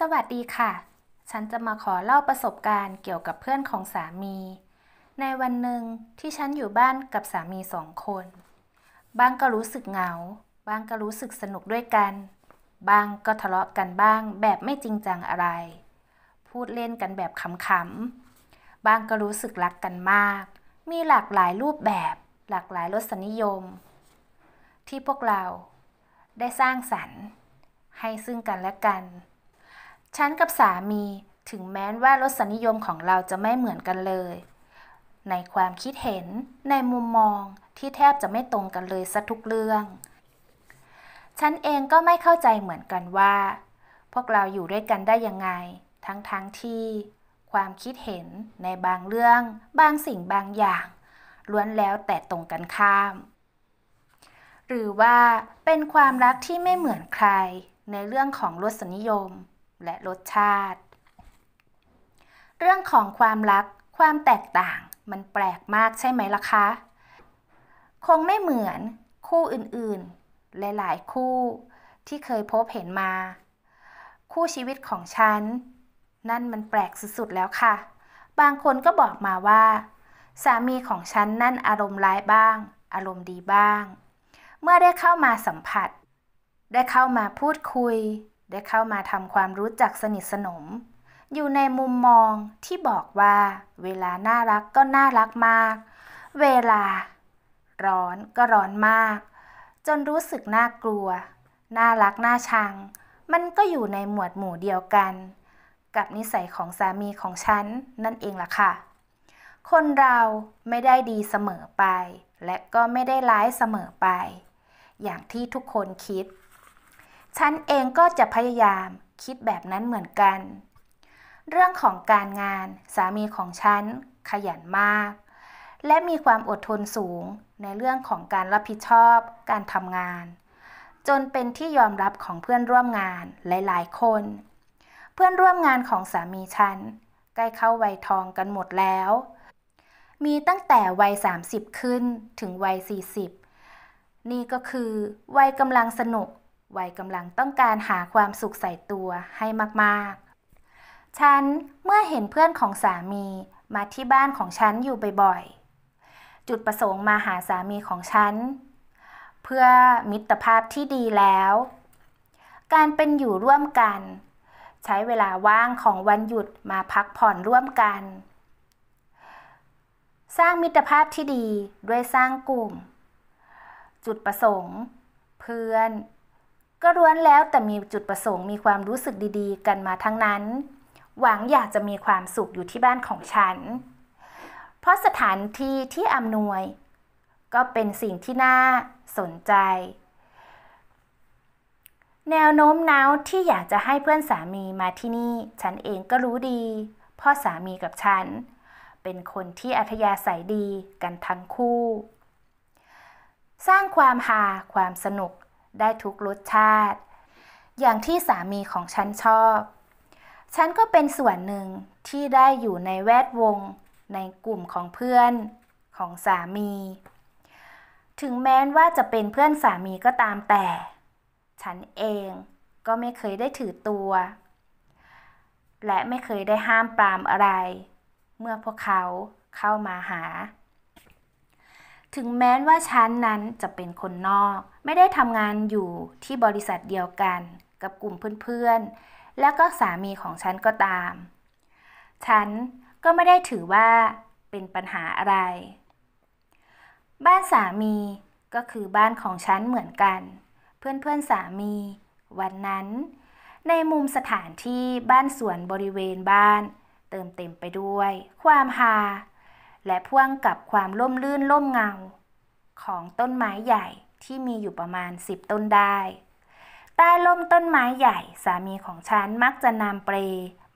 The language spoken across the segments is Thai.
สวัสดีค่ะ ฉันจะมาขอเล่าประสบการณ์เกี่ยวกับเพื่อนของสามี ในวันหนึ่งที่ฉันอยู่บ้านกับสามีสองคน บางก็รู้สึกเหงา บางก็รู้สึกสนุกด้วยกัน บางก็ทะเลาะกันบ้างแบบไม่จริงจังอะไร พูดเล่นกันแบบขำๆ บางก็รู้สึกรักกันมาก มีหลากหลายรูปแบบ หลากหลายรสนิยม ที่พวกเรา ได้สร้างสรรค์ ให้ซึ่งกันและกันฉันกับสามีถึงแม้ว่ารสนิยมของเราจะไม่เหมือนกันเลย ในความคิดเห็นในมุมมองที่แทบจะไม่ตรงกันเลยสักทุกเรื่อง ฉันเองก็ไม่เข้าใจเหมือนกันว่า พวกเราอยู่ด้วยกันได้ยังไงทั้งๆทที่ ความคิดเห็นในบางเรื่อง บางสิ่งบางอย่าง ล้วนแล้วแต่ตรงกันข้าม หรือว่าเป็นความรักที่ไม่เหมือนใครในเรื่องของรสนิยมและรสชาติ เรื่องของความรักความแตกต่างมันแปลกมากใช่ไหมล่ะคะ คงไม่เหมือนคู่อื่นๆ หลายๆ คู่ ที่เคยพบเห็นมา คู่ชีวิตของฉันนั่นมันแปลกสุดๆแล้วค่ะ บางคนก็บอกมาว่า สามีของฉันนั่นอารมณ์ร้ายบ้าง อารมณ์ดีบ้าง เมื่อได้เข้ามาสัมผัส ได้เข้ามาพูดคุยได้เข้ามาทำความรู้จักสนิทสนมอยู่ในมุมมองที่บอกว่า เวลาน่ารักก็น่ารักมาก เวลา ร้อนก็ร้อนมาก จนรู้สึกน่ากลัว น่ารักน่าชัง มันก็อยู่ในหมวดหมู่เดียวกัน กับนิสัยของสามีของฉันนั่นเองล่ะค่ะ คนเราไม่ได้ดีเสมอไป และก็ไม่ได้ร้ายเสมอไป อย่างที่ทุกคนคิดฉันเองก็จะพยายามคิดแบบนั้นเหมือนกัน เรื่องของการงานสามีของฉัน ขยันมาก และมีความอดทนสูงในเรื่องของการรับผิดชอบ การทำงาน จนเป็นที่ยอมรับของเพื่อนร่วมงานหลายๆคน เพื่อนร่วมงานของสามีฉัน ใกล้เข้าวัยทองกันหมดแล้ว มีตั้งแต่วัย 30 ขึ้นถึงวัย 40 นี่ก็คือวัยกำลังสนุกวัยกำลังต้องการหาความสุขใส่ตัวให้มากๆ ฉัน เมื่อเห็นเพื่อนของสามีมาที่บ้านของฉันอยู่บ่อยๆ จุดประสงค์มาหาสามีของฉัน เพื่อมิตรภาพที่ดีแล้ว การเป็นอยู่ร่วมกัน ใช้เวลาว่างของวันหยุดมาพักผ่อนร่วมกัน สร้างมิตรภาพที่ดีด้วยสร้างกลุ่ม จุดประสงค์ เพื่อนก็ร้วนแล้วแต่มีจุดประสงค์มีความรู้สึกดี ๆ กันมาทั้งนั้น หวังอยากจะมีความสุขอยู่ที่บ้านของฉัน เพราะสถานที่ที่อำนวย ก็เป็นสิ่งที่น่าสนใจ แนวโน้มน้าวที่อยากจะให้เพื่อนสามีมาที่นี่ฉันเองก็รู้ดี พ่อสามีกับฉัน เป็นคนที่อัธยาศัยดีกันทั้งคู่ สร้างความหา ความสนุกได้ทุกรสชาติ อย่างที่สามีของฉันชอบ ฉันก็เป็นส่วนหนึ่งที่ได้อยู่ในแวดวงในกลุ่มของเพื่อนของสามี ถึงแม้ว่าจะเป็นเพื่อนสามีก็ตามแต่ ฉันเองก็ไม่เคยได้ถือตัว และไม่เคยได้ห้ามปรามอะไร เมื่อพวกเขาเข้ามาหา ถึงแม้ว่าฉันนั้นจะเป็นคนนอกไม่ได้ทำงานอยู่ที่บริษัทเดียวกันกับกลุ่มเพื่อนๆ และก็สามีของฉันก็ตาม ฉันก็ไม่ได้ถือว่าเป็นปัญหาอะไร บ้านสามีก็คือบ้านของฉันเหมือนกัน เพื่อนๆ สามี วันนั้น ในมุมสถานที่บ้านสวนบริเวณบ้าน เติมเต็มไปด้วย ความฮาและพ่วงกับความล่มลื่นล่มเงาของต้นไม้ใหญ่ที่มีอยู่ประมาณ 10 ต้นได้ใต้ล่มต้นไม้ใหญ่สามีของฉันมักจะนำเปล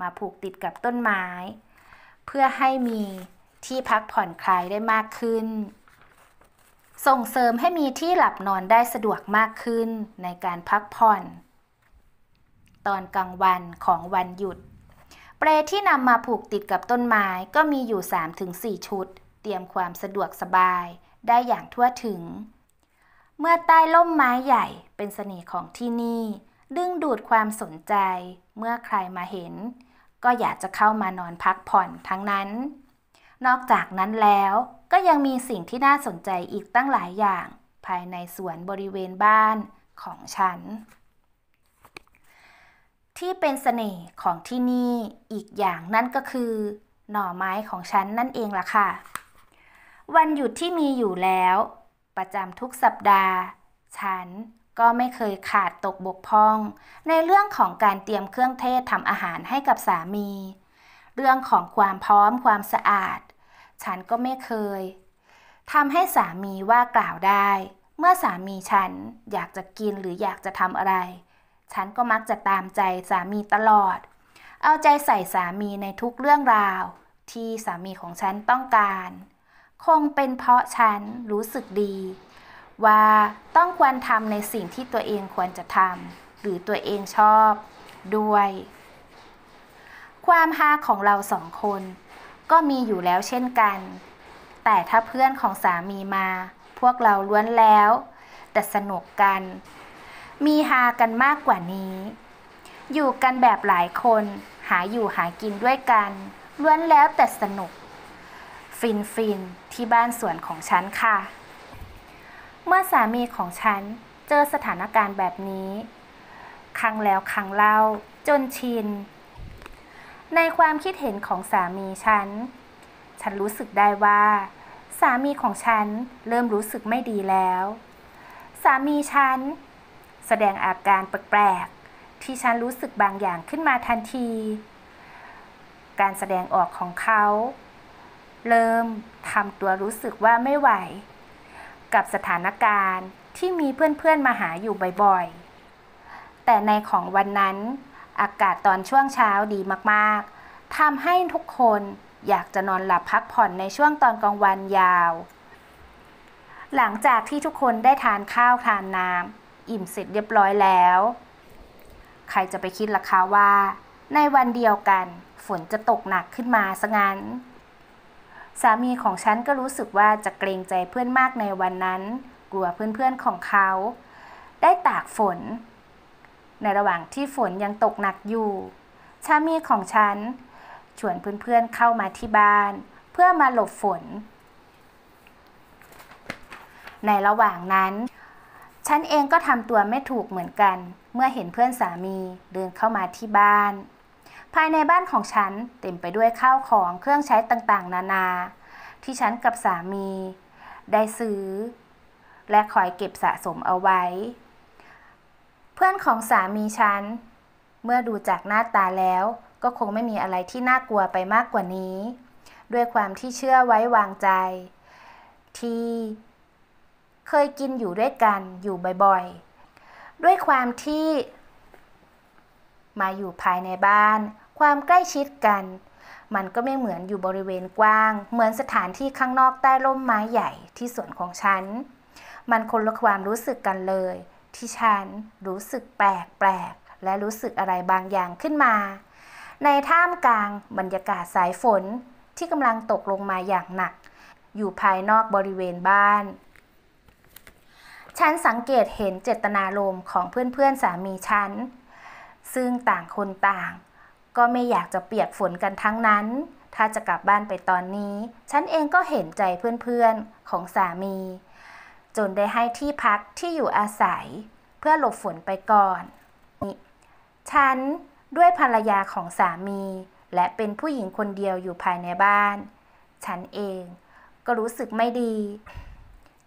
มาผูกติดกับต้นไม้ เพื่อให้มีที่พักผ่อนคลายได้มากขึ้น ส่งเสริมให้มีที่หลับนอนได้สะดวกมากขึ้น ในการพักผ่อน ตอนกลางวันของวันหยุด เปลที่นำมาผูกติดกับต้นไม้ก็มีอยู่ 3-4 ชุด เตรียมความสะดวกสบายได้อย่างทั่วถึงเมื่อใต้ล่มไม้ใหญ่เป็นเสน่ห์ของที่นี่ ดึงดูดความสนใจเมื่อใครมาเห็น ก็อยากจะเข้ามานอนพักผ่อนทั้งนั้น นอกจากนั้นแล้ว ก็ยังมีสิ่งที่น่าสนใจอีกตั้งหลายอย่าง ภายในสวนบริเวณบ้านของฉัน ที่เป็นเสน่ห์ของที่นี่อีกอย่างนั่นก็คือ หน่อไม้ของฉันนั่นเองล่ะค่ะ วันหยุดที่มีอยู่แล้วประจำทุกสัปดาห์ ฉันก็ไม่เคยขาดตกบกพร่อง ในเรื่องของการเตรียมเครื่องเทศทำอาหารให้กับสามี เรื่องของความพร้อมความสะอาด ฉันก็ไม่เคยทำให้สามีว่ากล่าวได้ เมื่อสามีฉันอยากจะกินหรืออยากจะทำอะไร ฉันก็มักจะตามใจสามีตลอด เอาใจใส่สามีในทุกเรื่องราว ที่สามีของฉันต้องการคงเป็นเพราะฉันรู้สึกดี ว่าต้องควรทำในสิ่งที่ตัวเองควรจะทำหรือตัวเองชอบด้วย ความฮาของเราสองคนก็มีอยู่แล้วเช่นกัน แต่ถ้าเพื่อนของสามีมา พวกเราล้วนแล้ว แต่สนุกกัน มีฮากันมากกว่านี้ อยู่กันแบบหลายคนหาอยู่หากินด้วยกัน ล้วนแล้วแต่สนุกฟินฟิน ที่บ้านสวนของฉันค่ะ เมื่อสามีของฉันเจอสถานการณ์แบบนี้ ครั้งแล้วครั้งเล่าจนชิน ในความคิดเห็นของสามีฉัน ฉันรู้สึกได้ว่า สามีของฉันเริ่มรู้สึกไม่ดีแล้ว สามีฉันแสดงอาการแปลกๆ ที่ฉันรู้สึกบางอย่างขึ้นมาทันที การแสดงออกของเขาเริ่มทำตัวรู้สึกว่าไม่ไหว กับสถานการณ์ที่มีเพื่อนๆ มาหาอยู่บ่อยๆ แต่ในของวันนั้นอากาศตอนช่วงเช้าดีมากๆ ทำให้ทุกคนอยากจะนอนหลับพักผ่อนในช่วงตอนกลางวันยาว หลังจากที่ทุกคนได้ทานข้าวทานน้ำอิ่มเสร็จเรียบร้อยแล้ว ใครจะไปคิดล่ะคะว่า ในวันเดียวกันฝนจะตกหนักขึ้นมาซะงั้นสามีของฉันก็รู้สึกว่าจะเกรงใจเพื่อนมากในวันนั้น กลัวเพื่อนๆของเขา ได้ตากฝน ในระหว่างที่ฝนยังตกหนักอยู่สามีของฉันชวนเพื่อนๆเข้ามาที่บ้าน เพื่อมาหลบฝน ในระหว่างนั้น ฉันเองก็ทำตัวไม่ถูกเหมือนกันเมื่อเห็นเพื่อนสามีเดินเข้ามาที่บ้านภายในบ้านของฉันเต็มไปด้วยข้าวของเครื่องใช้ต่างๆ นานา ที่ฉันกับสามีได้ซื้อ และคอยเก็บสะสมเอาไว้ เพื่อนของสามีฉัน เมื่อดูจากหน้าตาแล้วก็คงไม่มีอะไรที่น่ากลัวไปมากกว่านี้ ด้วยความที่เชื่อไว้วางใจ ที่เคยกินอยู่ด้วยกันอยู่บ่อยๆ ด้วยความที่มาอยู่ภายในบ้านความใกล้ชิดกัน มันก็ไม่เหมือนอยู่บริเวณกว้าง เหมือนสถานที่ข้างนอกใต้ร่มไม้ใหญ่ที่สวนของฉัน มันคนละความรู้สึกกันเลย ที่ฉัน รู้สึกแปลกแปลกและรู้สึกอะไรบางอย่างขึ้นมา ในท่ามกลางบรรยากาศสายฝนที่กำลังตกลงมาอย่างหนัก อยู่ภายนอกบริเวณบ้าน ฉันสังเกตเห็นเจตนารมณ์ของเพื่อนๆสามีฉันซึ่งต่างคนต่างก็ไม่อยากจะเปียกฝนกันทั้งนั้น ถ้าจะกลับบ้านไปตอนนี้ ฉันเองก็เห็นใจเพื่อนๆของสามี จนได้ให้ที่พักที่อยู่อาศัยเพื่อหลบฝนไปก่อน ฉัน ด้วยภรรยาของสามี และเป็นผู้หญิงคนเดียวอยู่ภายในบ้าน ฉันเองก็รู้สึกไม่ดี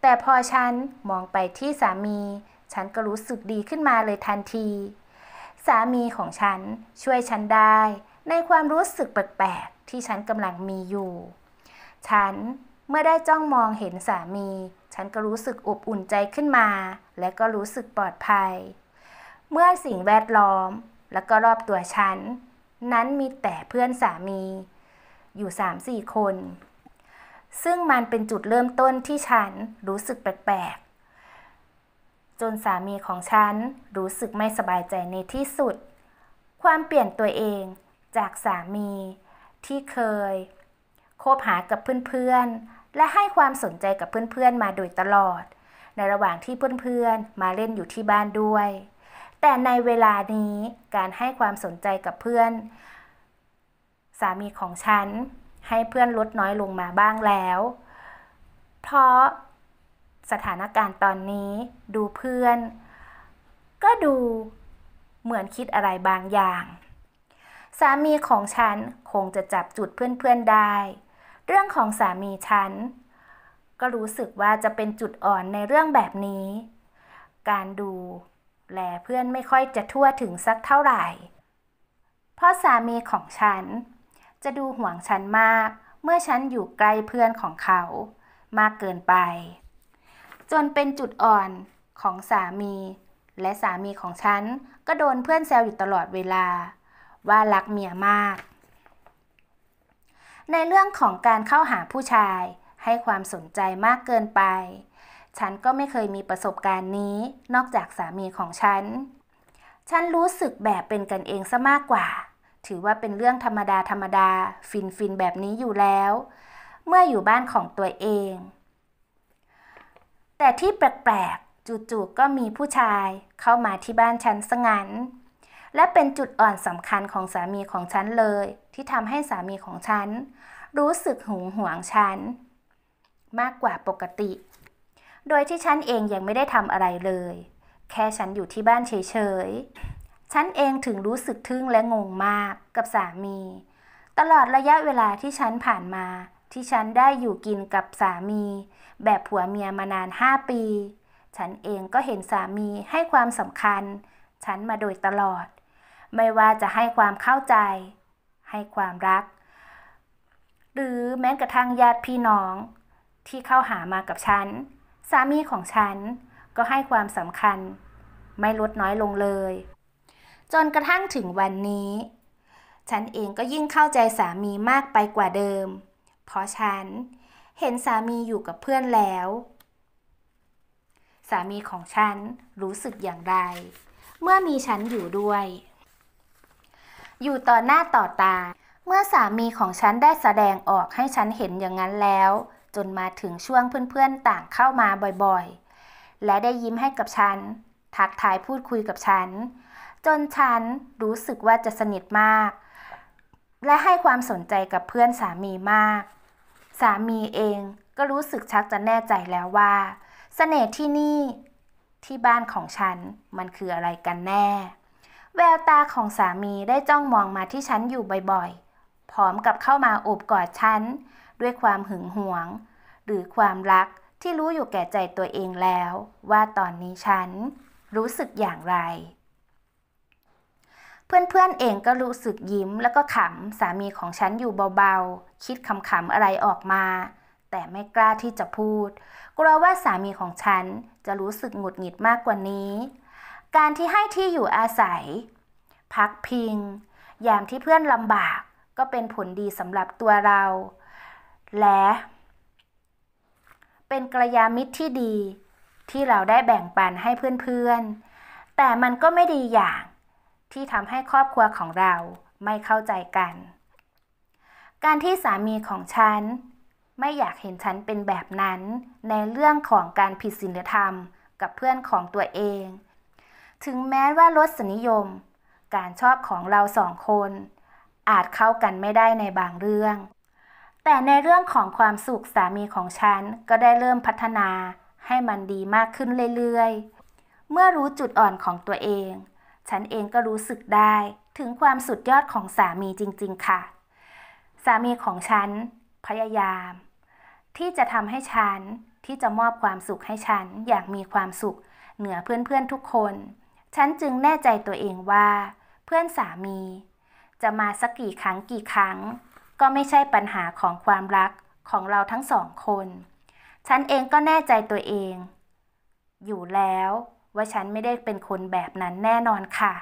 แต่พอฉัน มองไปที่สามี ฉันก็รู้สึกดีขึ้นมาเลยทันทีสามีของฉันช่วยฉันได้ในความรู้สึกแปลกๆที่ฉันกำลังมีอยู่ ฉันเมื่อได้จ้องมองเห็นสามี ฉันก็รู้สึกอบอุ่นใจขึ้นมาและก็รู้สึกปลอดภัย เมื่อสิ่งแวดล้อมและก็รอบตัวฉันนั้นมีแต่เพื่อนสามี อยู่สามสี่คน ซึ่งมันเป็นจุดเริ่มต้นที่ฉันรู้สึกแปลกจนสามีของฉัน รู้สึกไม่สบายใจในที่สุด ความเปลี่ยนตัวเองจากสามีที่เคย คบหากับเพื่อน ๆ และให้ความสนใจกับเพื่อน ๆมาโดยตลอด ในระหว่างที่เพื่อนๆมาเล่นอยู่ที่บ้านด้วย แต่ในเวลานี้การให้ความสนใจกับเพื่อน สามีของฉันให้เพื่อนลดน้อยลงมาบ้างแล้ว เพราะสถานการณ์ตอนนี้ดูเพื่อน ก็ดูเหมือนคิดอะไรบางอย่าง สามีของฉันคงจะจับจุดเพื่อนๆได้ เรื่องของสามีฉัน ก็รู้สึกว่าจะเป็นจุดอ่อนในเรื่องแบบนี้ การดูแลเพื่อนไม่ค่อยจะทั่วถึงสักเท่าไหร่ เพราะสามีของฉันจะดูห่วงฉันมากเมื่อฉันอยู่ใกล้เพื่อนของเขามากเกินไปจนเป็นจุดอ่อนของสามี และสามีของฉัน ก็โดนเพื่อนแซวอยู่ตลอดเวลา ว่ารักเมียมาก ในเรื่องของการเข้าหาผู้ชายให้ความสนใจมากเกินไป ฉันก็ไม่เคยมีประสบการณ์นี้นอกจากสามีของฉัน ฉันรู้สึกแบบเป็นกันเองซะมากกว่า ถือว่าเป็นเรื่องธรรมดาธรรมดา ฟินฟินแบบนี้อยู่แล้ว เมื่ออยู่บ้านของตัวเองแต่ที่แปลกๆ จู่ๆก็มีผู้ชาย เข้ามาที่บ้านฉันสงันและเป็นจุดอ่อนสำคัญของสามีของฉันเลย ที่ทำให้สามีของฉันรู้สึกหึงหวงฉันมากกว่าปกติ โดยที่ฉันเองยังไม่ได้ทำอะไรเลย แค่ฉันอยู่ที่บ้านเฉยๆ ฉันเองถึงรู้สึกทึ่งและงงมากกับสามี ตลอดระยะเวลาที่ฉันผ่านมาที่ฉันได้อยู่กินกับสามีแบบผัวเมียมานาน 5 ปี ฉันเองก็เห็นสามีให้ความสำคัญ ฉันมาโดยตลอด ไม่ว่าจะให้ความเข้าใจ ให้ความรัก หรือแม้กระทั่งญาติพี่น้อง ที่เข้าหามากับฉันสามีของฉันก็ให้ความสำคัญ ไม่ลดน้อยลงเลย จนกระทั่งถึงวันนี้ ฉันเองก็ยิ่งเข้าใจสามีมากไปกว่าเดิม เพราะฉันเห็นสามีอยู่กับเพื่อนแล้ว สามีของฉันรู้สึกอย่างไร เมื่อมีฉันอยู่ด้วย อยู่ต่อหน้าต่อตา เมื่อสามีของฉันได้แสดงออกให้ฉันเห็นอย่างนั้นแล้ว จนมาถึงช่วงเพื่อนๆต่างเข้ามาบ่อยๆ และได้ยิ้มให้กับฉัน ทักทายพูดคุยกับฉัน จนฉันรู้สึกว่าจะสนิทมาก และให้ความสนใจกับเพื่อนสามีมากสามีเองก็รู้สึกชักจะแน่ใจแล้วว่าสเสน่ห์ที่นี่ ที่บ้านของฉันมันคืออะไรกันแน่ แววตาของสามีได้จ้องมองมาที่ฉันอยู่บ่อย ๆ พร้อมกับเข้ามาโอบกอดฉันด้วยความหึงหวง หรือความรักที่รู้อยู่แก่ใจตัวเองแล้ว ว่าตอนนี้ฉันรู้สึกอย่างไรเพื่อน ๆ เองก็รู้สึกยิ้มแล้วก็ขำสามีของฉันอยู่ เบา ๆ คิดขำๆอะไรออกมา แต่ไม่กล้าที่จะพูดกลัวว่าสามีของฉันจะรู้สึกหงุดหงิดมากกว่านี้ การที่ให้ที่อยู่อาศัย พักพิง ยามที่เพื่อนลำบากก็เป็นผลดีสำหรับตัวเรา และ เป็นกระยามิตรที่ดี ที่เราได้แบ่งปันให้เพื่อนๆแต่มันก็ไม่ดีอย่างที่ทำให้ครอบครัวของเราไม่เข้าใจกัน การที่สามีของฉัน ไม่อยากเห็นฉันเป็นแบบนั้นในเรื่องของการผิดศีลธรรมกับเพื่อนของตัวเอง ถึงแม้ว่ารสนิยม การชอบของเราสองคน อาจเข้ากันไม่ได้ในบางเรื่อง แต่ในเรื่องของความสุขสามีของฉัน ก็ได้เริ่มพัฒนาให้มันดีมากขึ้นเรื่อยๆเมื่อรู้จุดอ่อนของตัวเองฉันเองก็รู้สึกได้ถึงความสุดยอดของสามีจริง ๆค่ะ สามีของฉันพยายาม ที่จะทำให้ฉันที่จะมอบความสุขให้ฉันอย่างมีความสุข เหนือเพื่อนๆทุกคน ฉันจึงแน่ใจตัวเองว่า เพื่อนสามี จะมาสักกี่ครั้งกี่ครั้ง ก็ไม่ใช่ปัญหาของความรักของเราทั้งสองคน ฉันเองก็แน่ใจตัวเอง อยู่แล้วว่าฉันไม่ได้เป็นคนแบบนั้นแน่นอนค่ะ